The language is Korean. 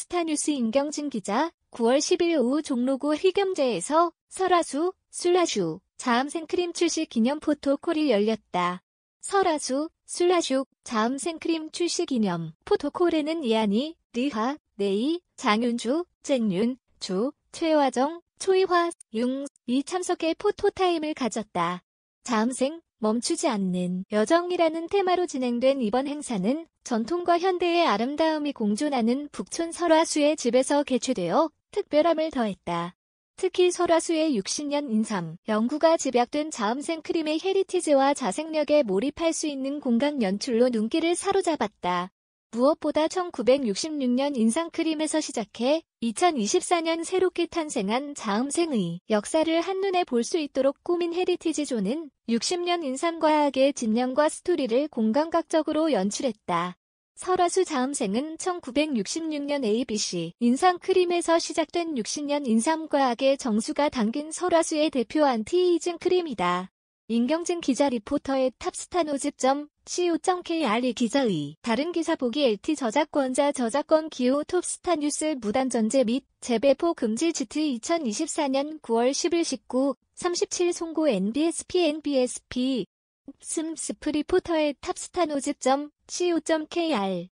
스타뉴스 임경진 기자 9월 10일 오후 종로구 희경제에서 설화수, 술라슈, 자음생 크림 출시 기념 포토콜이 열렸다. 설화수, 술라슈, 자음생 크림 출시 기념 포토콜에는 이한이, 리하, 네이, 장윤주, 젠윤, 주, 최화정, 초이화, 융이 참석해 포토타임을 가졌다. 자음생, 멈추지 않는 여정이라는 테마로 진행된 이번 행사는 전통과 현대의 아름다움이 공존하는 북촌 설화수의 집에서 개최되어 특별함을 더했다. 특히 설화수의 60년 인삼, 영구가 집약된 자음생 크림의 헤리티즈와 자생력에 몰입할 수 있는 공간 연출로 눈길을 사로잡았다. 무엇보다 1966년 인상크림에서 시작해 2024년 새롭게 탄생한 자음생의 역사를 한눈에 볼 수 있도록 꾸민 헤리티지존은 60년 인상과학의진영과 스토리를 공감각적으로 연출했다. 설화수 자음생은 1966년 ABC 인상크림에서 시작된 60년 인상과학의 정수가 담긴 설화수의 대표 안티이징 크림이다. 임경진 기자 리포터의 탑스타노집.co.kr 이 기자의 다른 기사 보기 LT 저작권자 저작권 기호 톱스타 뉴스 무단 전제 및 재배포 금지 GT 2024년 9월 10일 19, 37 송고 NBSP NBSP 슴스프 리포터의 탑스타노집.co.kr